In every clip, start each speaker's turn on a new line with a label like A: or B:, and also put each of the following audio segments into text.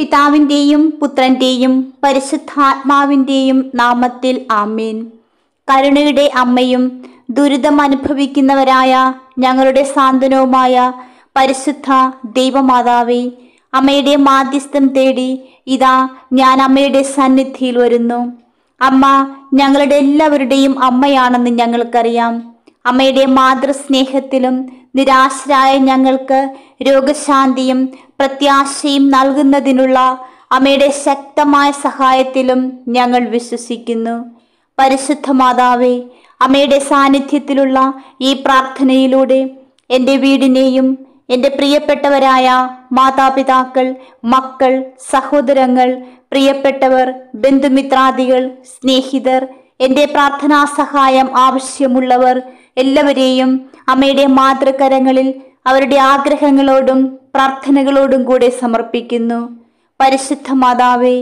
A: പിതാവിൻ്റെയും പുത്രൻ്റെയും പരിശുദ്ധാത്മാവിൻ്റെയും നാമത്തിൽ ആമീൻ കരുണയുടെ അമ്മയും ദുരിതം അനുഭവിക്കുന്നവരായ ഞങ്ങളുടെ സാന്ത്വനവുമായ പരിശുദ്ധ ദൈവമാതാവേ അമ്മയുടെ മാധ്യസ്ഥം തേടി ഇതാ ഞാൻ അമ്മയുടെ സന്നിധിയിൽ വരുന്നു അമ്മ ഞങ്ങളുടെ എല്ലാവരുടെയും അമ്മയാണെന്ന് ഞങ്ങൾക്കറിയാം അമ്മയുടെ മാതൃസ്നേഹത്തിലും നിരാശരായ ഞങ്ങൾക്ക് രോഗശാന്തിയും പ്രത്യാശയും നൽകുന്നതിനുള്ള അമ്മയുടെ ശക്തമായ സഹായത്തിലും ഞങ്ങൾ വിശ്വസിക്കുന്നു പരിശുദ്ധ മാതാവേ അമ്മയുടെ സാന്നിധ്യത്തിലുള്ള ഈ പ്രാർത്ഥനയിലൂടെ എൻ്റെ വീടിനെയും എൻ്റെ പ്രിയപ്പെട്ടവരായ മാതാപിതാക്കൾ മക്കൾ സഹോദരങ്ങൾ പ്രിയപ്പെട്ടവർ ബന്ധുമിത്രാദികൾ സ്നേഹിതർ എൻ്റെ പ്രാർത്ഥനാ സഹായം ആവശ്യമുള്ളവർ എല്ലാവരെയും അമ്മയുടെ മാതൃകരങ്ങളിൽ അവരുടെ ആഗ്രഹങ്ങളോടും പ്രാർത്ഥനകളോടും കൂടെ സമർപ്പിക്കുന്നു പരിശുദ്ധ മാതാവേ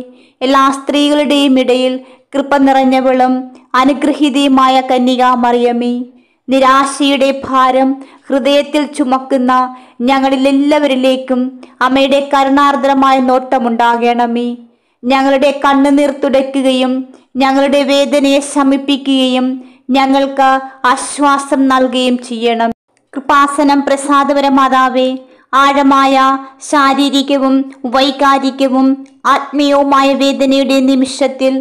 A: എല്ലാ സ്ത്രീകളുടെയും ഇടയിൽ കൃപ നിറഞ്ഞവളും അനുഗ്രഹീതയുമായ കന്യക മറിയമേ നിരാശയുടെ ഭാരം ഹൃദയത്തിൽ ചുമക്കുന്ന ഞങ്ങളിലെല്ലാവരിലേക്കും അമ്മയുടെ കരുണാർദ്രമായ നോട്ടമുണ്ടാകണമേ ഞങ്ങളുടെ കണ്ണുനീർ തുടയ്ക്കുകയും ഞങ്ങളുടെ വേദനയെ ശമിപ്പിക്കുകയും ഞങ്ങൾക്ക് ആശ്വാസം നൽകുകയും ചെയ്യണം കൃപാസനം പ്രസാദപര മാതാവേ ആഴമായ ശാരീരികവും വൈകാരികവും ആത്മീയവുമായ വേദനയുടെ നിമിഷത്തിൽ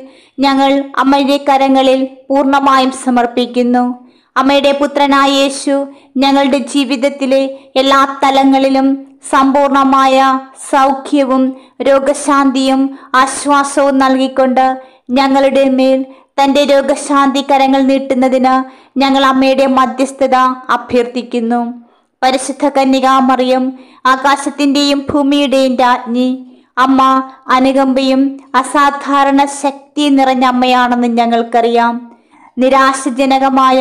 A: ഞങ്ങൾ അമ്മയുടെ കരങ്ങളിൽ പൂർണ്ണമായും സമർപ്പിക്കുന്നു അമ്മയുടെ പുത്രനായ യേശു ഞങ്ങളുടെ ജീവിതത്തിലെ എല്ലാ തലങ്ങളിലും സമ്പൂർണമായ സൗഖ്യവും രോഗശാന്തിയും ആശ്വാസവും നൽകിക്കൊണ്ട് ഞങ്ങളുടെ മേൽ തന്റെ രോഗശാന്തി കരങ്ങൾ നീട്ടുന്നതിന് ഞങ്ങൾ അമ്മയുടെ മധ്യസ്ഥത അഭ്യർത്ഥിക്കുന്നു പരിശുദ്ധ കന്യകാമറിയം ആകാശത്തിന്റെയും ഭൂമിയുടെയും രാജ്ഞി അമ്മ അനുകമ്പയും അസാധാരണ ശക്തി നിറഞ്ഞ അമ്മയാണെന്ന് ഞങ്ങൾക്കറിയാം നിരാശജനകമായ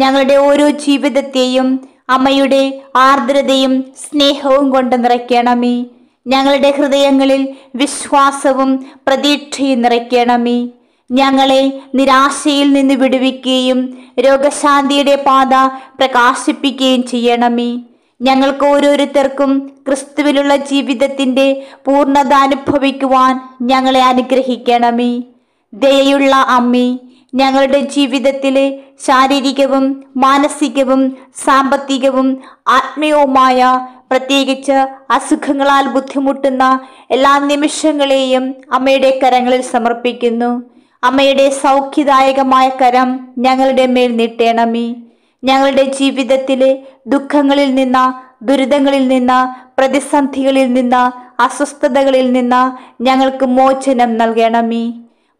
A: ഞങ്ങളുടെ ഓരോ ജീവിതത്തെയും അമ്മയുടെ ആർദ്രതയും സ്നേഹവും കൊണ്ട് നിറയ്ക്കണമേ ഞങ്ങളുടെ ഹൃദയങ്ങളിൽ വിശ്വാസവും പ്രതീക്ഷയും നിറയ്ക്കണമേ ഞങ്ങളെ നിരാശയിൽ നിന്ന് വിടുവിക്കുകയും രോഗശാന്തിയുടെ പാത പ്രകാശിപ്പിക്കുകയും ചെയ്യണമേ ഞങ്ങൾക്ക് ഓരോരുത്തർക്കും ക്രിസ്തുവിലുള്ള ജീവിതത്തിൻ്റെ പൂർണ്ണത അനുഭവിക്കുവാൻ ഞങ്ങളെ അനുഗ്രഹിക്കണമേ ദയുള്ള അമ്മേ ഞങ്ങളുടെ ജീവിതത്തിലെ ശാരീരികവും മാനസികവും സാമ്പത്തികവും ആത്മീയവുമായ പ്രത്യേകിച്ച് അസുഖങ്ങളാൽ ബുദ്ധിമുട്ടുന്ന എല്ലാ നിമിഷങ്ങളെയും അമ്മയുടെ കരങ്ങളിൽ സമർപ്പിക്കുന്നു അമ്മയുടെ സൗഖ്യദായകമായ കരം ഞങ്ങളുടെ മേൽ നീട്ടേണമേ ഞങ്ങളുടെ ജീവിതത്തിലെ ദുഃഖങ്ങളിൽ നിന്ന ദുരിതങ്ങളിൽ നിന്ന പ്രതിസന്ധികളിൽ നിന്ന അസ്വസ്ഥതകളിൽ നിന്ന ഞങ്ങൾക്ക് മോചനം നൽകണമേ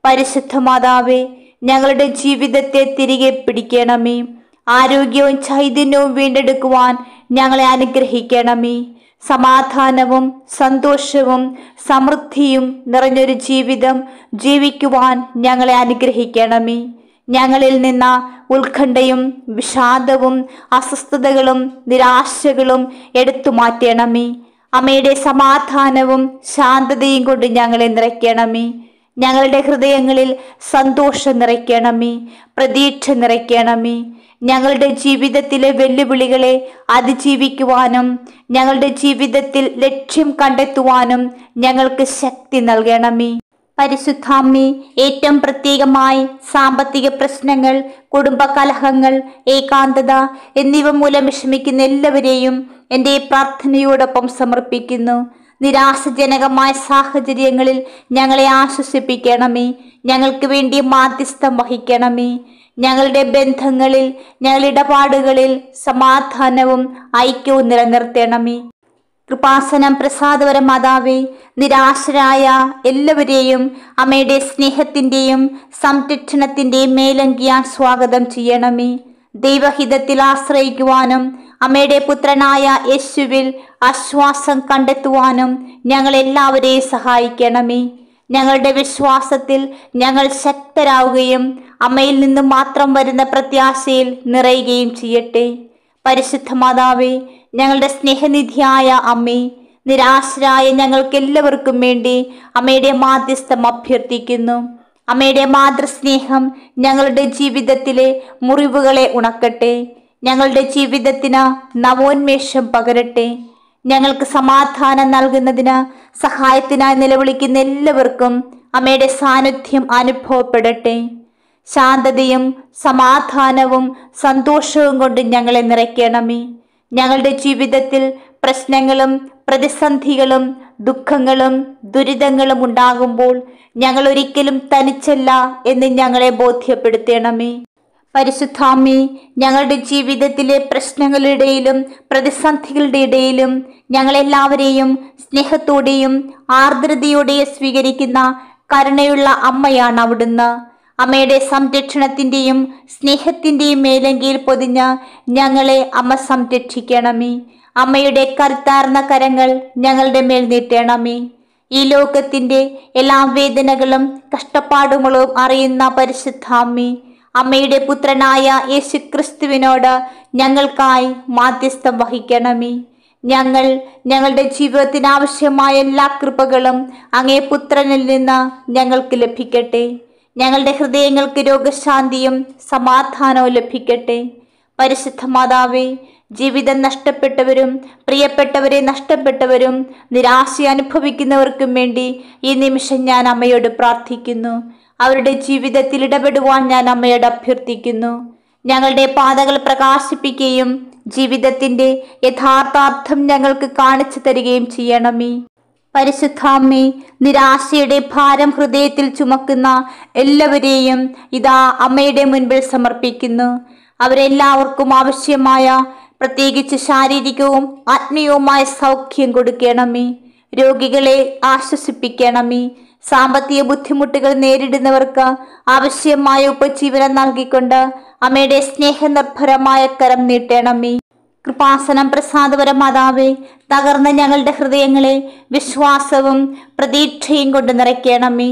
A: പരിശുദ്ധ മാതാവേ ഞങ്ങളുടെ ജീവിതത്തെ തിരികെ പിടിക്കണമേ ആരോഗ്യവും ചൈതന്യവും വീണ്ടെടുക്കുവാൻ ഞങ്ങളെ അനുഗ്രഹിക്കണമേ സമാധാനവും സന്തോഷവും സമൃദ്ധിയും നിറഞ്ഞൊരു ജീവിതം ജീവിക്കുവാൻ ഞങ്ങളെ അനുഗ്രഹിക്കണമേ ഞങ്ങളിൽ നിന്ന ഉത്കണ്ഠയും വിഷാദവും അസ്വസ്ഥതകളും നിരാശകളും എടുത്തു മാറ്റണമേ അമ്മയുടെ സമാധാനവും ശാന്തതയും കൊണ്ട് ഞങ്ങളെ നിറയ്ക്കണമേ ഞങ്ങളുടെ ഹൃദയങ്ങളിൽ സന്തോഷം നിറയ്ക്കണമേ പ്രതീക്ഷ നിറയ്ക്കണമേ ഞങ്ങളുടെ ജീവിതത്തിലെ വെല്ലുവിളികളെ അതിജീവിക്കുവാനും ഞങ്ങളുടെ ജീവിതത്തിൽ ലക്ഷ്യം കണ്ടെത്തുവാനും ഞങ്ങൾക്ക് ശക്തി നൽകണമേ പരിശുദ്ധാമ്മി ഏറ്റവും പ്രത്യേകമായി സാമ്പത്തിക പ്രശ്നങ്ങൾ കുടുംബ കലഹങ്ങൾ ഏകാന്തത എന്നിവ മൂലം വിഷമിക്കുന്ന എല്ലാവരെയും എൻ്റെ പ്രാർത്ഥനയോടൊപ്പം സമർപ്പിക്കുന്നു നിരാശജനകമായ സാഹചര്യങ്ങളിൽ ഞങ്ങളെ ആശ്വസിപ്പിക്കണമേ ഞങ്ങൾക്ക് വേണ്ടി മാധ്യസ്ഥം വഹിക്കണമേ ഞങ്ങളുടെ ബന്ധങ്ങളിൽ ഞങ്ങളുടെ ഇടപാടുകളിൽ സമാധാനവും ഐക്യവും നിലനിർത്തണമേ കൃപാസനം പ്രസാദപര മാതാവേ നിരാശരായ എല്ലാവരെയും അമ്മയുടെ സ്നേഹത്തിൻ്റെയും സംരക്ഷണത്തിൻ്റെയും മേലങ്കിയാൻ സ്വാഗതം ചെയ്യണമേ ദൈവഹിതത്തിൽ ആശ്രയിക്കുവാനും അമ്മയുടെ പുത്രനായ യേശുവിൽ ആശ്വാസം കണ്ടെത്തുവാനും ഞങ്ങളെല്ലാവരെയും സഹായിക്കണമേ ഞങ്ങളുടെ വിശ്വാസത്തിൽ ഞങ്ങൾ ശക്തരാവുകയും അമ്മയിൽ നിന്ന് മാത്രം വരുന്ന പ്രത്യാശയിൽ നിറയുകയും ചെയ്യട്ടെ പരിശുദ്ധ മാതാവേ ഞങ്ങളുടെ സ്നേഹനിധിയായ അമ്മേ നിരാശരായ ഞങ്ങൾക്കെല്ലാവർക്കും വേണ്ടി അമ്മയുടെ മാധ്യസ്ഥം അഭ്യർത്ഥിക്കുന്നു അമ്മയുടെ മാതൃസ്നേഹം ഞങ്ങളുടെ ജീവിതത്തിലെ മുറിവുകളെ ഉണക്കട്ടെ ഞങ്ങളുടെ ജീവിതത്തിന് നവോന്മേഷം പകരട്ടെ ഞങ്ങൾക്ക് സമാധാനം നൽകുന്നതിന് സഹായത്തിനായി നിലവിളിക്കുന്ന എല്ലാവർക്കും അമ്മയുടെ സാന്നിധ്യം അനുഭവപ്പെടട്ടെ ശാന്തതയും സമാധാനവും സന്തോഷവും കൊണ്ട് ഞങ്ങളെ നിറയ്ക്കണമേ ഞങ്ങളുടെ ജീവിതത്തിൽ പ്രശ്നങ്ങളും പ്രതിസന്ധികളും ദുഃഖങ്ങളും ദുരിതങ്ങളും ഉണ്ടാകുമ്പോൾ ഞങ്ങൾ ഒരിക്കലും തനിച്ചല്ല എന്ന് ഞങ്ങളെ ബോധ്യപ്പെടുത്തണമേ പരിശുദ്ധാമി ഞങ്ങളുടെ ജീവിതത്തിലെ പ്രശ്നങ്ങളുടെയിലും പ്രതിസന്ധികളുടെ ഇടയിലും ഞങ്ങളെല്ലാവരെയും സ്നേഹത്തോടെയും ആർദ്രതയോടെയും സ്വീകരിക്കുന്ന കരുണയുള്ള അമ്മയാണ് അവിടുന്ന് അമ്മയുടെ സംരക്ഷണത്തിൻ്റെയും സ്നേഹത്തിൻ്റെയും മേലങ്കിയിൽ പൊതിഞ്ഞ് ഞങ്ങളെ അമ്മ സംരക്ഷിക്കണമേ അമ്മയുടെ കരുത്താർന്ന കരങ്ങൾ ഞങ്ങളുടെ മേൽ നീട്ടണമേ ഈ ലോകത്തിൻ്റെ എല്ലാ വേദനകളും കഷ്ടപ്പാടുകളും അറിയുന്ന പരിശുദ്ധാമ്മേ അമ്മയുടെ പുത്രനായ യേശു ക്രിസ്തുവിനോട് ഞങ്ങൾക്കായി മാധ്യസ്ഥം വഹിക്കണമേ ഞങ്ങൾ ഞങ്ങളുടെ ജീവിതത്തിന് ആവശ്യമായ എല്ലാ കൃപകളും അങ്ങേ പുത്രനിൽ നിന്ന് ഞങ്ങൾക്ക് ലഭിക്കട്ടെ ഞങ്ങളുടെ ഹൃദയങ്ങൾക്ക് രോഗശാന്തിയും സമാധാനവും ലഭിക്കട്ടെ പരിശുദ്ധ മാതാവേ ജീവിതം നഷ്ടപ്പെട്ടവരും പ്രിയപ്പെട്ടവരെ നഷ്ടപ്പെട്ടവരും നിരാശ അനുഭവിക്കുന്നവർക്കും വേണ്ടി ഈ നിമിഷം ഞാൻ അമ്മയോട് പ്രാർത്ഥിക്കുന്നു അവരുടെ ജീവിതത്തിൽ ഇടപെടുവാൻ ഞാൻ അമ്മയോട് അഭ്യർത്ഥിക്കുന്നു ഞങ്ങളുടെ പാതകൾ പ്രകാശിപ്പിക്കുകയും ജീവിതത്തിന്റെ യഥാർത്ഥാർത്ഥം ഞങ്ങൾക്ക് കാണിച്ചു തരികയും ചെയ്യണമേ പരിശുദ്ധാമ്മേ നിരാശയുടെ ഭാരം ഹൃദയത്തിൽ ചുമക്കുന്ന എല്ലാവരെയും ഇതാ അമ്മയുടെ മുൻപിൽ സമർപ്പിക്കുന്നു അവരെല്ലാവർക്കും ആവശ്യമായ പ്രത്യേകിച്ച് ശാരീരികവും ആത്മീയവുമായ സൗഖ്യം കൊടുക്കണമേ രോഗികളെ ആശ്വസിപ്പിക്കണമേ സാമ്പത്തിക ബുദ്ധിമുട്ടുകൾ നേരിടുന്നവർക്ക് ആവശ്യമായ ഉപജീവനം നൽകിക്കൊണ്ട് അമ്മയുടെ സ്നേഹനിർഭരമായ കരം നീട്ടേണമേ കൃപാസനം പ്രസാദപര മാതാവേ തകർന്ന ഞങ്ങളുടെ ഹൃദയങ്ങളെ വിശ്വാസവും പ്രതീക്ഷയും കൊണ്ട് നിറയ്ക്കണമേ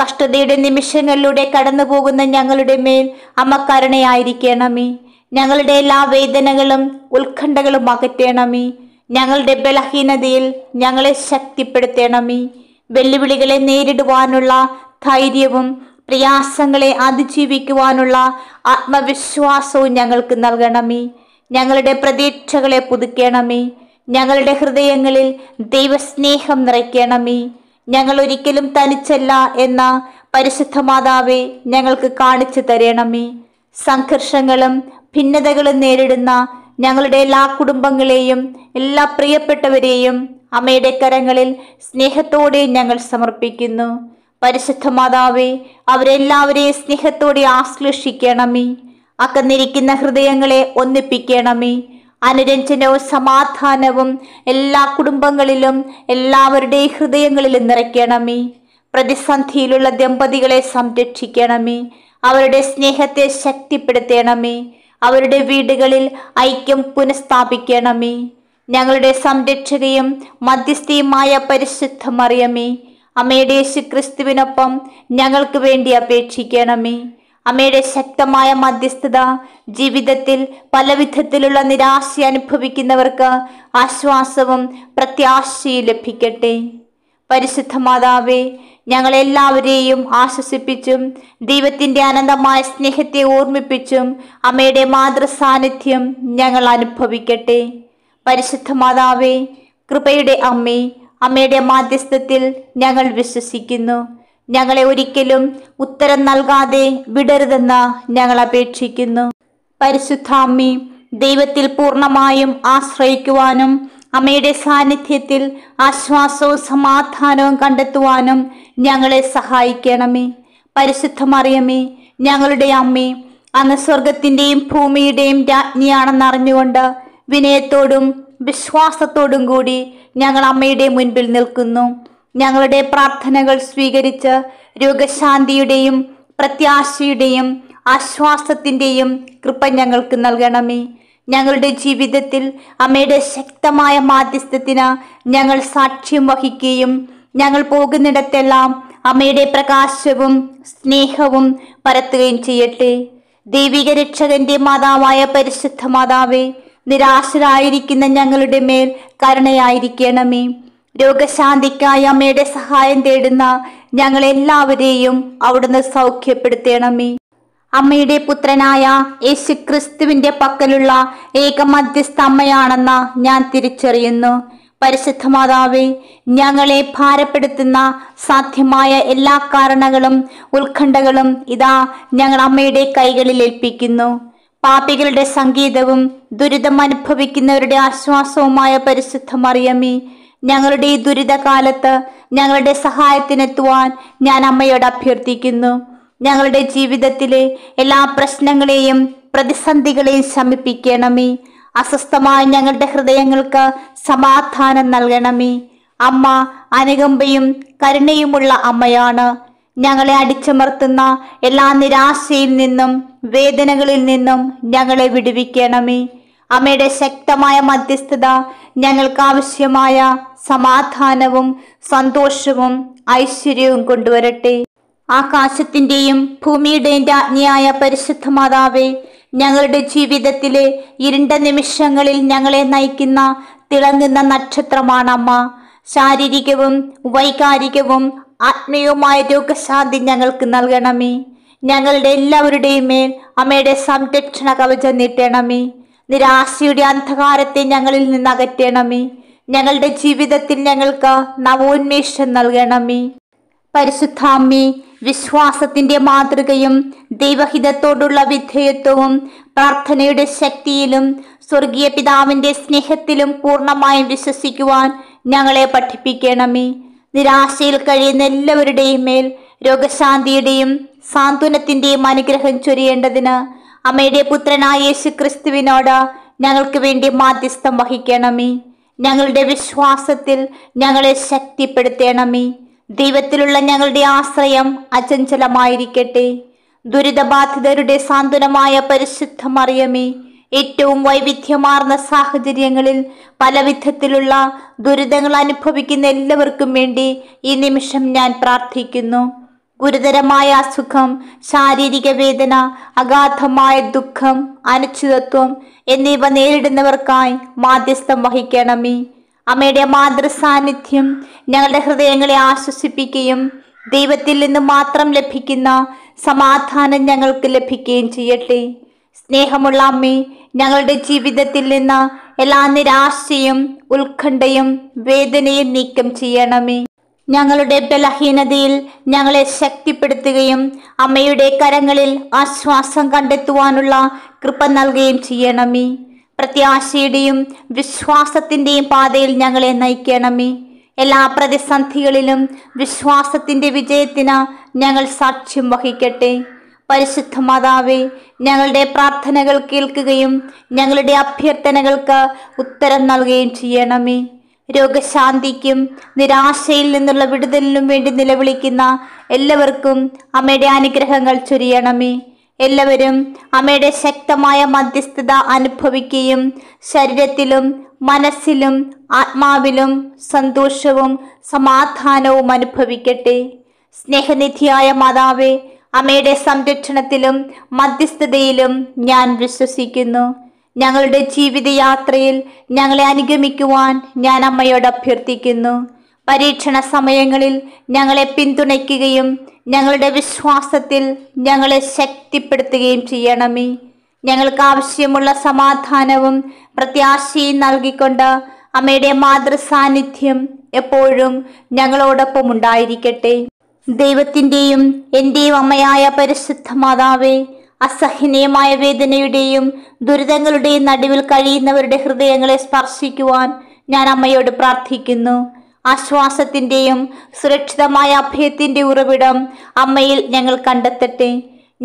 A: കഷ്ടതയുടെ നിമിഷങ്ങളിലൂടെ കടന്നു പോകുന്ന ഞങ്ങളുടെ മേൽ അമ്മ കരുണയായിരിക്കണമേ ഞങ്ങളുടെ എല്ലാ വേദനകളും ഉത്കണ്ഠകളും അകറ്റണമേ ഞങ്ങളുടെ ബലഹീനതയിൽ ഞങ്ങളെ ശക്തിപ്പെടുത്തണമേ വെല്ലുവിളികളെ നേരിടുവാനുള്ള ധൈര്യവും പ്രയാസങ്ങളെ അതിജീവിക്കുവാനുള്ള ആത്മവിശ്വാസവും ഞങ്ങൾക്ക് നൽകണമേ ഞങ്ങളുടെ പ്രതീക്ഷകളെ പുതുക്കണമേ ഞങ്ങളുടെ ഹൃദയങ്ങളിൽ ദൈവസ്നേഹം നിറയ്ക്കണമേ ഞങ്ങൾ ഒരിക്കലും തനിച്ചല്ല എന്ന പരിശുദ്ധ മാതാവെ ഞങ്ങൾക്ക് കാണിച്ചു തരണമേ സംഘർഷങ്ങളും ഭിന്നതകളും നേരിടുന്ന ഞങ്ങളുടെ എല്ലാ കുടുംബങ്ങളെയും എല്ലാ പ്രിയപ്പെട്ടവരെയും അമ്മയുടെ കരങ്ങളിൽ സ്നേഹത്തോടെ ഞങ്ങൾ സമർപ്പിക്കുന്നു പരിശുദ്ധ മാതാവെ അവരെല്ലാവരെയും സ്നേഹത്തോടെ ആശ്ലേഷിക്കണമേ അക്കന്നിരിക്കുന്ന ഹൃദയങ്ങളെ ഒന്നിപ്പിക്കണമേ അനുരഞ്ജനവും സമാധാനവും എല്ലാ കുടുംബങ്ങളിലും എല്ലാവരുടെയും ഹൃദയങ്ങളിലും നിറയ്ക്കണമേ പ്രതിസന്ധിയിലുള്ള ദമ്പതികളെ സംരക്ഷിക്കണമേ അവരുടെ സ്നേഹത്തെ ശക്തിപ്പെടുത്തണമേ അവരുടെ വീടുകളിൽ ഐക്യം പുനഃസ്ഥാപിക്കണമേ ഞങ്ങളുടെ സംരക്ഷകയും മധ്യസ്ഥയുമായ പരിശുദ്ധ മറിയമേ അമ്മയുടെ ക്രിസ്തുവിനൊപ്പം ഞങ്ങൾക്ക് വേണ്ടി അപേക്ഷിക്കണമേ അമ്മയുടെ ശക്തമായ മധ്യസ്ഥത ജീവിതത്തിൽ പലവിധത്തിലുള്ള നിരാശ അനുഭവിക്കുന്നവർക്ക് ആശ്വാസവും പ്രത്യാശയും ലഭിക്കട്ടെ പരിശുദ്ധ മാതാവേ ഞങ്ങളെല്ലാവരെയും ആശ്വസിപ്പിച്ചും ദൈവത്തിൻ്റെ അനന്തമായ സ്നേഹത്തെ ഓർമ്മിപ്പിച്ചും അമ്മയുടെ മാതൃസാന്നിധ്യം ഞങ്ങൾ അനുഭവിക്കട്ടെ പരിശുദ്ധ മാതാവേ കൃപയുടെ അമ്മേ അമ്മയുടെ മാധ്യസ്ഥത്തിൽ ഞങ്ങൾ വിശ്വസിക്കുന്നു ഞങ്ങളെ ഒരിക്കലും ഉത്തരം നൽകാതെ വിടരുതെന്ന് ഞങ്ങൾ അപേക്ഷിക്കുന്നു പരിശുദ്ധ അമ്മേ ദൈവത്തിൽ പൂർണ്ണമായും ആശ്രയിക്കുവാനും അമ്മയുടെ സാന്നിധ്യത്തിൽ ആശ്വാസവും സമാധാനവും കണ്ടെത്തുവാനും ഞങ്ങളെ സഹായിക്കണമേ പരിശുദ്ധമറിയമേ ഞങ്ങളുടെ അമ്മേ അങ്ങ് സ്വർഗത്തിൻ്റെയും ഭൂമിയുടെയും രാജ്ഞിയാണെന്നറിഞ്ഞുകൊണ്ട് വിനയത്തോടും വിശ്വാസത്തോടും കൂടി ഞങ്ങൾ അമ്മയുടെ മുൻപിൽ നിൽക്കുന്നു ഞങ്ങളുടെ പ്രാർത്ഥനകൾ സ്വീകരിച്ച് രോഗശാന്തിയുടെയും പ്രത്യാശയുടെയും ആശ്വാസത്തിൻ്റെയും കൃപ ഞങ്ങൾക്ക് നൽകണമേ ഞങ്ങളുടെ ജീവിതത്തിൽ അമ്മയുടെ ശക്തമായ മാധ്യസ്ഥത്തിന് ഞങ്ങൾ സാക്ഷ്യം വഹിക്കുകയും ഞങ്ങൾ പോകുന്നിടത്തെല്ലാം അമ്മയുടെ പ്രകാശവും സ്നേഹവും പരത്തുകയും ചെയ്യട്ടെ ദൈവിക രക്ഷകന്റെ മാതാവായ പരിശുദ്ധ മാതാവേ നിരാശരായിരിക്കുന്ന ഞങ്ങളുടെ മേൽ കരുണയായിരിക്കണമേ രോഗശാന്തിക്കായി അമ്മയുടെ സഹായം തേടുന്ന ഞങ്ങളെല്ലാവരെയും അവിടുന്ന് സൗഖ്യപ്പെടുത്തണമേ അമ്മയുടെ പുത്രനായ യേശു ക്രിസ്തുവിന്റെ പക്കലുള്ള ഏക മധ്യസ്ഥ ഞാൻ തിരിച്ചറിയുന്നു പരിശുദ്ധ മാതാവെ ഞങ്ങളെ ഭാരപ്പെടുത്തുന്ന സാധ്യമായ എല്ലാ കാരണങ്ങളും ഉത്കണ്ഠകളും ഇതാ ഞങ്ങൾ അമ്മയുടെ കൈകളിൽ ഏൽപ്പിക്കുന്നു പാപികളുടെ സംഗീതവും ദുരിതം അനുഭവിക്കുന്നവരുടെ ആശ്വാസവുമായ പരിശുദ്ധ മറിയമ്മേ ഞങ്ങളുടെ ഈ ദുരിതകാലത്ത് ഞങ്ങളുടെ സഹായത്തിനെത്തുവാൻ ഞാൻ അമ്മയോട് അഭ്യർത്ഥിക്കുന്നു ഞങ്ങളുടെ ജീവിതത്തിലെ എല്ലാ പ്രശ്നങ്ങളെയും പ്രതിസന്ധികളെയും ശമിപ്പിക്കണമേ അസ്വസ്ഥമായ ഞങ്ങളുടെ ഹൃദയങ്ങൾക്ക് സമാധാനം നൽകണമേ അമ്മ അനുകമ്പയും കരുണയുമുള്ള അമ്മയാണ് ഞങ്ങളെ അടിച്ചമർത്തുന്ന എല്ലാ നിരാശയിൽ നിന്നും വേദനകളിൽ നിന്നും ഞങ്ങളെ വിടുവിക്കണമേ അമ്മയുടെ ശക്തമായ മധ്യസ്ഥത ഞങ്ങൾക്ക് ആവശ്യമായ സമാധാനവും സന്തോഷവും ഐശ്വര്യവും കൊണ്ടുവരട്ടെ ആകാശത്തിന്റെയും ഭൂമിയുടെയും രാജ്ഞിയായ പരിശുദ്ധ മാതാവേ ഞങ്ങളുടെ ജീവിതത്തിലെ ഇരുണ്ട നിമിഷങ്ങളിൽ ഞങ്ങളെ നയിക്കുന്ന തിളങ്ങുന്ന നക്ഷത്രമാണ് അമ്മ ശാരീരികവും വൈകാരികവും ആത്മീയവുമായ രോഗശാന്തി ഞങ്ങൾക്ക് നൽകണമേ ഞങ്ങളുടെ എല്ലാവരുടെയും മേൽ അമ്മയുടെ സംരക്ഷണ കവചം നീട്ടണമേ നിരാശയുടെ അന്ധകാരത്തെ ഞങ്ങളിൽ നിന്ന് അകറ്റണമേ ഞങ്ങളുടെ ജീവിതത്തിൽ ഞങ്ങൾക്ക് നവോന്മേഷം നൽകണമേ പരിശുദ്ധാമ്മി വിശ്വാസത്തിന്റെ മാതൃകയും ദൈവഹിതത്തോടുള്ള വിധേയത്വവും പ്രാർത്ഥനയുടെ ശക്തിയിലും സ്വർഗീയ പിതാവിന്റെ സ്നേഹത്തിലും പൂർണ്ണമായും വിശ്വസിക്കുവാൻ ഞങ്ങളെ പഠിപ്പിക്കണമേ നിരാശയിൽ കഴിയുന്ന എല്ലാവരുടെയും മേൽ രോഗശാന്തിയുടെയും സാന്ത്വനത്തിന്റെയും അനുഗ്രഹം ചൊരിയേണ്ടതിന് അമ്മയുടെ പുത്രനായ യേശു ക്രിസ്തുവിനോട് ഞങ്ങൾക്ക് വേണ്ടി മാധ്യസ്ഥം വഹിക്കണമേ ഞങ്ങളുടെ വിശ്വാസത്തിൽ ഞങ്ങളെ ശക്തിപ്പെടുത്തണമേ ദൈവത്തിലുള്ള ഞങ്ങളുടെ ആശ്രയം അചഞ്ചലമായിരിക്കട്ടെ ദുരിതബാധിതരുടെ സാന്ത്വനമായ പരിശുദ്ധമറിയമേ ഏറ്റവും വൈവിധ്യമാർന്ന സാഹചര്യങ്ങളിൽ പലവിധത്തിലുള്ള ദുരിതങ്ങൾ അനുഭവിക്കുന്ന എല്ലാവർക്കും വേണ്ടി ഈ നിമിഷം ഞാൻ പ്രാർത്ഥിക്കുന്നു ഗുരുതരമായ അസുഖം ശാരീരിക വേദന അഗാധമായ ദുഃഖം അനിശ്ചിതത്വം എന്നിവ നേരിടുന്നവർക്കായി മാധ്യസ്ഥം വഹിക്കണമേ അമ്മയുടെ മാതൃസാന്നിധ്യം ഞങ്ങളുടെ ഹൃദയങ്ങളെ ആശ്വസിപ്പിക്കുകയും ദൈവത്തിൽ നിന്ന് മാത്രം ലഭിക്കുന്ന സമാധാനം ഞങ്ങൾക്ക് ലഭിക്കുകയും ചെയ്യട്ടെ സ്നേഹമുള്ള അമ്മേ ഞങ്ങളുടെ ജീവിതത്തിൽ നിന്ന് എല്ലാ നിരാശയും ഉത്കണ്ഠയും വേദനയും നീക്കം ചെയ്യണമേ ഞങ്ങളുടെ ബലഹീനതയിൽ ഞങ്ങളെ ശക്തിപ്പെടുത്തുകയും അമ്മയുടെ കരങ്ങളിൽ ആശ്വാസം കണ്ടെത്തുവാനുള്ള കൃപ നൽകുകയും ചെയ്യണമേ പ്രത്യാശയുടെയും വിശ്വാസത്തിൻ്റെയും പാതയിൽ ഞങ്ങളെ നയിക്കണമേ എല്ലാ പ്രതിസന്ധികളിലും വിശ്വാസത്തിൻ്റെ വിജയത്തിന് ഞങ്ങൾ സാക്ഷ്യം വഹിക്കട്ടെ പരിശുദ്ധ മാതാവേ ഞങ്ങളുടെ പ്രാർത്ഥനകൾ കേൾക്കുകയും ഞങ്ങളുടെ അഭ്യർത്ഥനകൾക്ക് ഉത്തരം നൽകുകയും ചെയ്യണമേ രോഗശാന്തിക്കും നിരാശയിൽ നിന്നുള്ള വിടുതലിനും വേണ്ടി നിലവിളിക്കുന്ന എല്ലാവർക്കും അമ്മയുടെ അനുഗ്രഹങ്ങൾ ചൊരിയണമേ എല്ലാവരും അമ്മയുടെ ശക്തമായ മധ്യസ്ഥത അനുഭവിക്കുകയും ശരീരത്തിലും മനസ്സിലും ആത്മാവിലും സന്തോഷവും സമാധാനവും അനുഭവിക്കട്ടെ സ്നേഹനിധിയായ മാതാവേ അമ്മയുടെ സംരക്ഷണത്തിലും മധ്യസ്ഥതയിലും ഞാൻ വിശ്വസിക്കുന്നു ഞങ്ങളുടെ ജീവിതയാത്രയിൽ ഞങ്ങളെ അനുഗമിക്കുവാൻ ഞാൻ അമ്മയോട് അഭ്യർത്ഥിക്കുന്നു പരീക്ഷണ സമയങ്ങളിൽ ഞങ്ങളെ പിന്തുണയ്ക്കുകയും ഞങ്ങളുടെ വിശ്വാസത്തിൽ ഞങ്ങളെ ശക്തിപ്പെടുത്തുകയും ചെയ്യണമേ ഞങ്ങൾക്ക് ആവശ്യമുള്ള സമാധാനവും പ്രത്യാശയും നൽകിക്കൊണ്ട് അമ്മയുടെ മാതൃസാന്നിധ്യം എപ്പോഴും ഞങ്ങളോടൊപ്പം ഉണ്ടായിരിക്കട്ടെ ദൈവത്തിൻ്റെയും എൻ്റെയും അമ്മയായ പരിശുദ്ധ മാതാവേ അസഹനീയമായ വേദനയുടെയും ദുരിതങ്ങളുടെയും നടുവിൽ കഴിയുന്നവരുടെ ഹൃദയങ്ങളെ സ്പർശിക്കുവാൻ ഞാൻ അമ്മയോട് പ്രാർത്ഥിക്കുന്നു ആശ്വാസത്തിൻ്റെയും സുരക്ഷിതമായ അഭയത്തിൻ്റെ ഉറവിടം അമ്മയിൽ ഞങ്ങൾ കണ്ടെത്തട്ടെ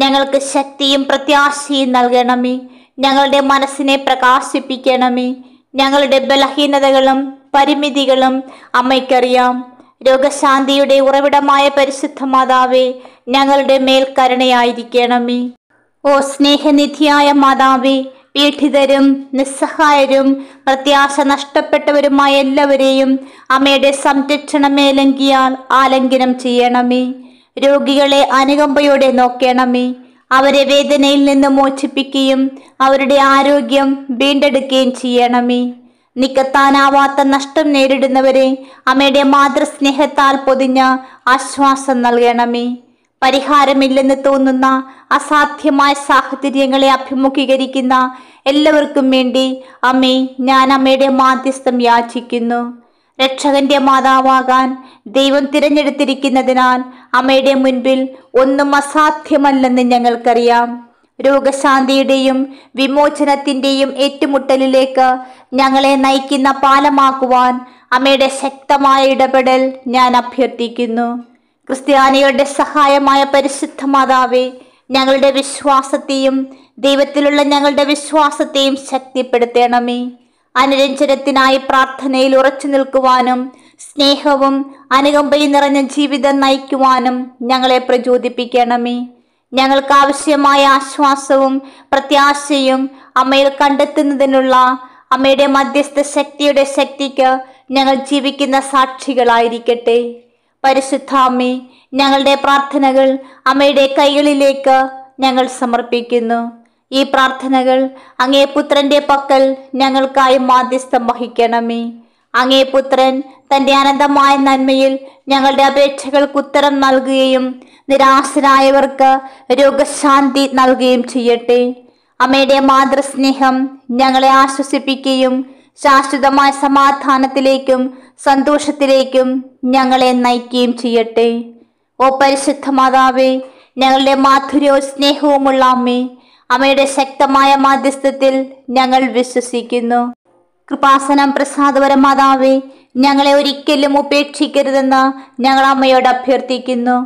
A: ഞങ്ങൾക്ക് ശക്തിയും പ്രത്യാശയും നൽകണമേ ഞങ്ങളുടെ മനസ്സിനെ പ്രകാശിപ്പിക്കണമേ ഞങ്ങളുടെ ബലഹീനതകളും പരിമിതികളും അമ്മയ്ക്കറിയാം രോഗശാന്തിയുടെ ഉറവിടമായ പരിശുദ്ധ മാതാവേ ഞങ്ങളുടെ മേൽ ഓ സ്നേഹനിധിയായ മാതാവേ പീഠിതരും നിസ്സഹായരും പ്രത്യാശ നഷ്ടപ്പെട്ടവരുമായ എല്ലാവരെയും അമ്മയുടെ സംരക്ഷണമേലങ്കിയാൽ ആലംഘനം ചെയ്യണമേ രോഗികളെ അനുകമ്പയോടെ നോക്കണമേ അവരെ വേദനയിൽ നിന്ന് മോചിപ്പിക്കുകയും അവരുടെ ആരോഗ്യം വീണ്ടെടുക്കുകയും ചെയ്യണമേ നികത്താനാവാത്ത നഷ്ടം നേരിടുന്നവരെ അമ്മയുടെ മാതൃസ്നേഹത്താൽ പൊതിഞ്ഞ് ആശ്വാസം നൽകണമേ പരിഹാരമില്ലെന്ന് തോന്നുന്ന അസാധ്യമായ സാഹചര്യങ്ങളെ അഭിമുഖീകരിക്കുന്ന എല്ലാവർക്കും വേണ്ടി അമ്മേ ഞാൻ അമ്മയുടെ മാധ്യസ്ഥം യാചിക്കുന്നു രക്ഷകന്റെ മാതാവാകാൻ ദൈവം തിരഞ്ഞെടുത്തിരിക്കുന്നതിനാൽ അമ്മയുടെ മുൻപിൽ ഒന്നും അസാധ്യമല്ലെന്ന് ഞങ്ങൾക്കറിയാം രോഗശാന്തിയുടെയും വിമോചനത്തിൻ്റെയും ഏറ്റുമുട്ടലിലേക്ക് ഞങ്ങളെ നയിക്കുന്ന പാലമാക്കുവാൻ അമ്മയുടെ ശക്തമായ ഇടപെടൽ ഞാൻ അഭ്യർത്ഥിക്കുന്നു ക്രിസ്ത്യാനികളുടെ സഹായമായ പരിശുദ്ധ മാതാവേ ഞങ്ങളുടെ വിശ്വാസത്തെയും ദൈവത്തിലുള്ള ഞങ്ങളുടെ വിശ്വാസത്തെയും ശക്തിപ്പെടുത്തണമേ അനുരഞ്ജനത്തിനായി പ്രാർത്ഥനയിൽ ഉറച്ചു നിൽക്കുവാനും സ്നേഹവും അനുകമ്പയും നിറഞ്ഞ ജീവിതം നയിക്കുവാനും ഞങ്ങളെ പ്രചോദിപ്പിക്കണമേ ഞങ്ങൾക്ക് ആവശ്യമായ ആശ്വാസവും പ്രത്യാശയും അമ്മയിൽ കണ്ടെത്തുന്നതിനുള്ള അമ്മയുടെ മധ്യസ്ഥ ശക്തിയുടെ ശക്തിക്ക് ഞങ്ങൾ ജീവിക്കുന്ന സാക്ഷികളായിരിക്കട്ടെ പരിശുദ്ധ ഞങ്ങളുടെ പ്രാർത്ഥനകൾ അമ്മയുടെ കൈകളിലേക്ക് ഞങ്ങൾ സമർപ്പിക്കുന്നു ഈ പ്രാർത്ഥനകൾ അങ്ങേ പുത്രന്റെ പക്കൽ ഞങ്ങൾക്കായി മാധ്യസ്ഥം വഹിക്കണമേ അങ്ങേ പുത്രൻ തന്റെ അനന്തമായ നന്മയിൽ ഞങ്ങളുടെ അപേക്ഷകൾക്ക് ഉത്തരം നൽകുകയും നിരാശരായവർക്ക് രോഗശാന്തി നൽകുകയും ചെയ്യട്ടെ അമ്മയുടെ മാതൃസ്നേഹം ഞങ്ങളെ ആശ്വസിപ്പിക്കുകയും ശാശ്വതമായ സമാധാനത്തിലേക്കും സന്തോഷത്തിലേക്കും ഞങ്ങളെ നയിക്കുകയും ചെയ്യട്ടെ ഓ പരിശുദ്ധ മാതാവേ ഞങ്ങളുടെ മാധുര്യവും സ്നേഹവുമുള്ള അമ്മേ അമ്മയുടെ ശക്തമായ മാധ്യസ്ഥത്തിൽ ഞങ്ങൾ വിശ്വസിക്കുന്നു കൃപാസനം പ്രസാദപര മാതാവേ ഞങ്ങളെ ഒരിക്കലും ഉപേക്ഷിക്കരുതെന്ന് ഞങ്ങൾ അമ്മയോട് അഭ്യർത്ഥിക്കുന്നു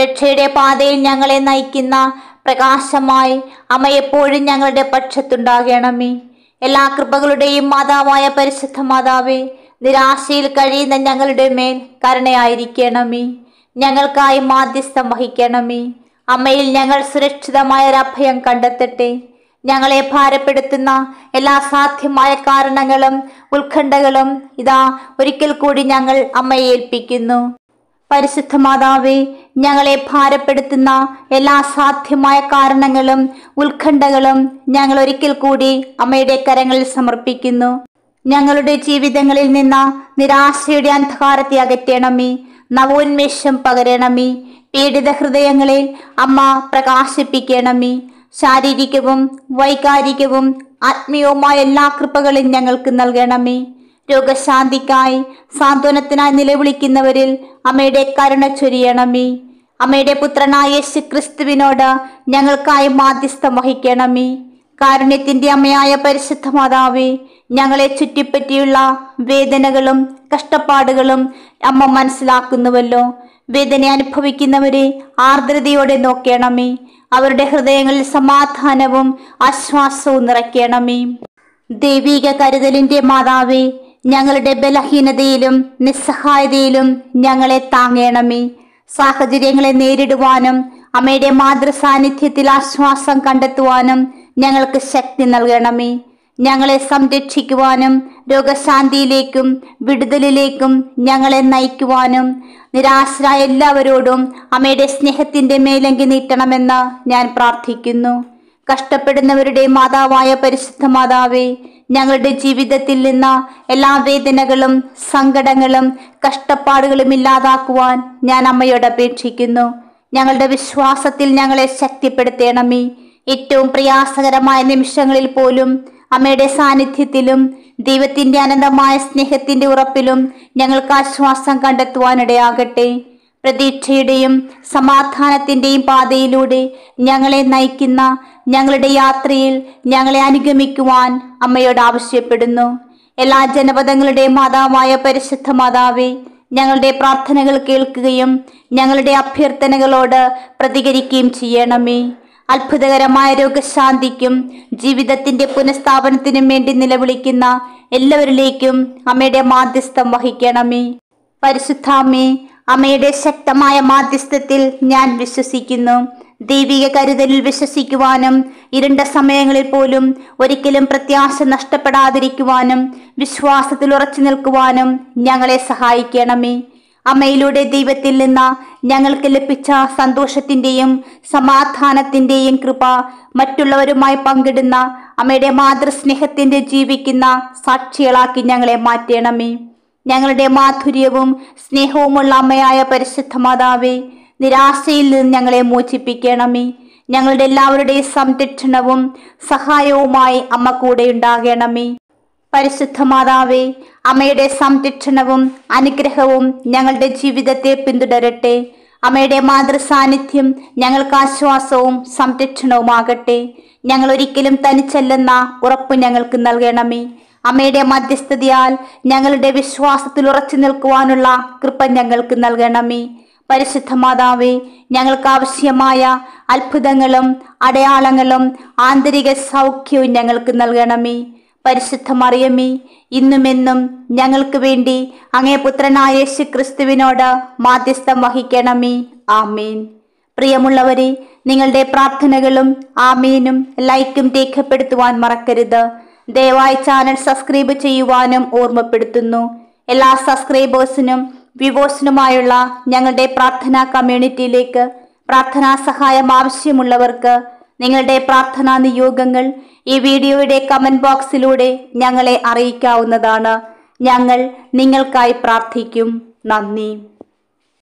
A: രക്ഷയുടെ പാതയിൽ ഞങ്ങളെ നയിക്കുന്ന പ്രകാശമായി അമ്മ എപ്പോഴും ഞങ്ങളുടെ പക്ഷത്തുണ്ടാകണമേ എല്ലാ കൃപകളുടെയും മാതാവായ പരിശുദ്ധ മാതാവേ നിരാശയിൽ കഴിയുന്ന ഞങ്ങളുടെ മേൽ കരുണയായിരിക്കണമേ ഞങ്ങൾക്കായി മാധ്യസ്ഥം വഹിക്കണമേ അമ്മയിൽ ഞങ്ങൾ സുരക്ഷിതമായ ഒരു അഭയം കണ്ടെത്തട്ടെ ഞങ്ങളെ ഭാരപ്പെടുത്തുന്ന എല്ലാ സാധ്യമായ കാരണങ്ങളും ഉത്കണ്ഠകളും ഇതാ ഒരിക്കൽ കൂടി ഞങ്ങൾ അമ്മയെ ഏൽപ്പിക്കുന്നു പരിശുദ്ധ മാതാവേ ഞങ്ങളെ ഭാരപ്പെടുത്തുന്ന എല്ലാ സാധ്യമായ കാരണങ്ങളും ഉത്കണ്ഠകളും ഞങ്ങൾ ഒരിക്കൽ കൂടി അമ്മയുടെ കരങ്ങളിൽ സമർപ്പിക്കുന്നു ഞങ്ങളുടെ ജീവിതങ്ങളിൽ നിന്ന നിരാശയുടെ അന്ധകാരത്തെ അകറ്റണമേ നവോന്മേഷം പകരണമേ പീഡിത ഹൃദയങ്ങളിൽ അമ്മ പ്രകാശിപ്പിക്കണമേ ശാരീരികവും വൈകാരികവും ആത്മീയവുമായ എല്ലാ കൃപകളും ഞങ്ങൾക്ക് നൽകണമേ രോഗശാന്തിക്കായി സാന്ത്വനത്തിനായി നിലവിളിക്കുന്നവരിൽ അമ്മയുടെ കരുണ ചൊരിയണമേ അമ്മയുടെ പുത്രനായ യേശു ക്രിസ്തുവിനോട് ഞങ്ങൾക്കായി മാധ്യസ്ഥം വഹിക്കണമേ കാരുണ്യത്തിന്റെ അമ്മയായ പരിശുദ്ധ മാതാവേ ഞങ്ങളെ ചുറ്റിപ്പറ്റിയുള്ള വേദനകളും കഷ്ടപ്പാടുകളും അമ്മ മനസ്സിലാക്കുന്നുവല്ലോ വേദന അനുഭവിക്കുന്നവരെ ആർദ്രതയോടെ നോക്കണമേ അവരുടെ ഹൃദയങ്ങളിൽ സമാധാനവും ആശ്വാസവും നിറയ്ക്കണമേ ദൈവിക കരുതലിന്റെ മാതാവേ ഞങ്ങളുടെ ബലഹീനതയിലും നിസ്സഹായതയിലും ഞങ്ങളെ താങ്ങണമേ സാഹചര്യങ്ങളെ നേരിടുവാനും അമ്മയുടെ മാതൃസാന്നിധ്യത്തിൽ ആശ്വാസം കണ്ടെത്തുവാനും ഞങ്ങൾക്ക് ശക്തി നൽകണമേ ഞങ്ങളെ സംരക്ഷിക്കുവാനും രോഗശാന്തിയിലേക്കും വിടുതലിലേക്കും ഞങ്ങളെ നയിക്കുവാനും നിരാശരായ എല്ലാവരോടും അമ്മയുടെ സ്നേഹത്തിന്റെ മേലങ്കി നീട്ടണമെന്ന് ഞാൻ പ്രാർത്ഥിക്കുന്നു കഷ്ടപ്പെടുന്നവരുടെ മാതാവായ പരിശുദ്ധ മാതാവേ ഞങ്ങളുടെ ജീവിതത്തിൽ നിന്ന് എല്ലാ വേദനകളും സങ്കടങ്ങളും കഷ്ടപ്പാടുകളും ഇല്ലാതാക്കുവാൻ ഞാൻ അമ്മയോട് അപേക്ഷിക്കുന്നു ഞങ്ങളുടെ വിശ്വാസത്തിൽ ഞങ്ങളെ ശക്തിപ്പെടുത്തേണമേ ഏറ്റവും പ്രയാസകരമായ നിമിഷങ്ങളിൽ പോലും അമ്മയുടെ സാന്നിധ്യത്തിലും ദൈവത്തിന്റെ അനന്തമായ സ്നേഹത്തിന്റെ ഉറപ്പിലും ഞങ്ങൾക്ക് ആശ്വാസം കണ്ടെത്തുവാനിടയാകട്ടെ പ്രതീക്ഷയുടെയും സമാധാനത്തിന്റെയും പാതയിലൂടെ ഞങ്ങളെ നയിക്കുന്ന ഞങ്ങളുടെ യാത്രയിൽ ഞങ്ങളെ അനുഗമിക്കുവാൻ അമ്മയോട് ആവശ്യപ്പെടുന്നു എല്ലാ ജനപദങ്ങളുടെയും മാതാവായ പരിശുദ്ധ മാതാവേ ഞങ്ങളുടെ പ്രാർത്ഥനകൾ കേൾക്കുകയും ഞങ്ങളുടെ അഭ്യർത്ഥനകളോട് പ്രതികരിക്കുകയും ചെയ്യണമേ അത്ഭുതകരമായ രോഗശാന്തിക്കും ജീവിതത്തിന്റെ പുനഃസ്ഥാപനത്തിനും വേണ്ടി നിലവിളിക്കുന്ന എല്ലാവരിലേക്കും അമ്മയുടെ മാധ്യസ്ഥം വഹിക്കണമേ പരിശുദ്ധാമ്മേ അമ്മയുടെ ശക്തമായ മാധ്യസ്ഥത്തിൽ ഞാൻ വിശ്വസിക്കുന്നു ദൈവിക കരുതലിൽ വിശ്വസിക്കുവാനും ഇരുണ്ട സമയങ്ങളിൽ പോലും ഒരിക്കലും പ്രത്യാശ നഷ്ടപ്പെടാതിരിക്കുവാനും വിശ്വാസത്തിൽ ഉറച്ചു നിൽക്കുവാനും ഞങ്ങളെ സഹായിക്കണമേ അമ്മയിലൂടെ ദൈവത്തിൽ നിന്ന് ഞങ്ങൾക്ക് ലഭിച്ച സന്തോഷത്തിന്റെയും സമാധാനത്തിന്റെയും കൃപ മറ്റുള്ളവരുമായി പങ്കിടുന്ന അമ്മയുടെ മാതൃസ്നേഹത്തിന്റെ ജീവിക്കുന്ന സാക്ഷികളാക്കി ഞങ്ങളെ മാറ്റണമേ ഞങ്ങളുടെ മാധുര്യവും സ്നേഹവുമുള്ള അമ്മയായ പരിശുദ്ധ മാതാവേ നിരാശയിൽ നിന്ന് ഞങ്ങളെ മോചിപ്പിക്കണമേ ഞങ്ങളുടെ എല്ലാവരുടെയും സംരക്ഷണവും സഹായവുമായി അമ്മ കൂടെ ഉണ്ടാകണമേ പരിശുദ്ധ മാതാവേ അമ്മയുടെ സംരക്ഷണവും അനുഗ്രഹവും ഞങ്ങളുടെ ജീവിതത്തെ പിന്തുടരട്ടെ അമ്മയുടെ മാതൃസാന്നിധ്യം ഞങ്ങൾക്ക് ആശ്വാസവും സംരക്ഷണവുമാകട്ടെ ഞങ്ങൾ ഒരിക്കലും തനിച്ചല്ലെന്ന ഉറപ്പ് ഞങ്ങൾക്ക് നൽകണമേ അമ്മയുടെ മധ്യസ്ഥതയാൽ ഞങ്ങളുടെ വിശ്വാസത്തിൽ ഉറച്ചു നിൽക്കുവാനുള്ള കൃപ ഞങ്ങൾക്ക് നൽകണമേ പരിശുദ്ധ മാതാവേ ഞങ്ങൾക്ക് ആവശ്യമായ അത്ഭുതങ്ങളും അടയാളങ്ങളും ആന്തരിക സൗഖ്യവും ഞങ്ങൾക്ക് നൽകണമേ പരിശുദ്ധ മറിയമ്മേ ഇന്നുമെന്നും ഞങ്ങൾക്ക് വേണ്ടി അങ്ങേ പുത്രനായ യേശു ക്രിസ്തുവിനോട് മാധ്യസ്ഥം വഹിക്കണമേ ആമീൻ പ്രിയമുള്ളവരെ നിങ്ങളുടെ പ്രാർത്ഥനകളും ആമീനും ലൈക്കും രേഖപ്പെടുത്തുവാൻ മറക്കരുത് ദയവായി ചാനൽ സബ്സ്ക്രൈബ് ചെയ്യുവാനും ഓർമ്മപ്പെടുത്തുന്നു എല്ലാ സബ്സ്ക്രൈബേഴ്സിനും വ്യൂവേഴ്സിനുമായുള്ള ഞങ്ങളുടെ പ്രാർത്ഥനാ കമ്മ്യൂണിറ്റിയിലേക്ക് പ്രാർത്ഥനാ സഹായം ആവശ്യമുള്ളവർക്ക് നിങ്ങളുടെ പ്രാർത്ഥനാ നിയോഗങ്ങൾ ഈ വീഡിയോയുടെ കമന്റ് ബോക്സിലൂടെ ഞങ്ങളെ അറിയിക്കാവുന്നതാണ് ഞങ്ങൾ നിങ്ങൾക്കായി പ്രാർത്ഥിക്കും നന്ദി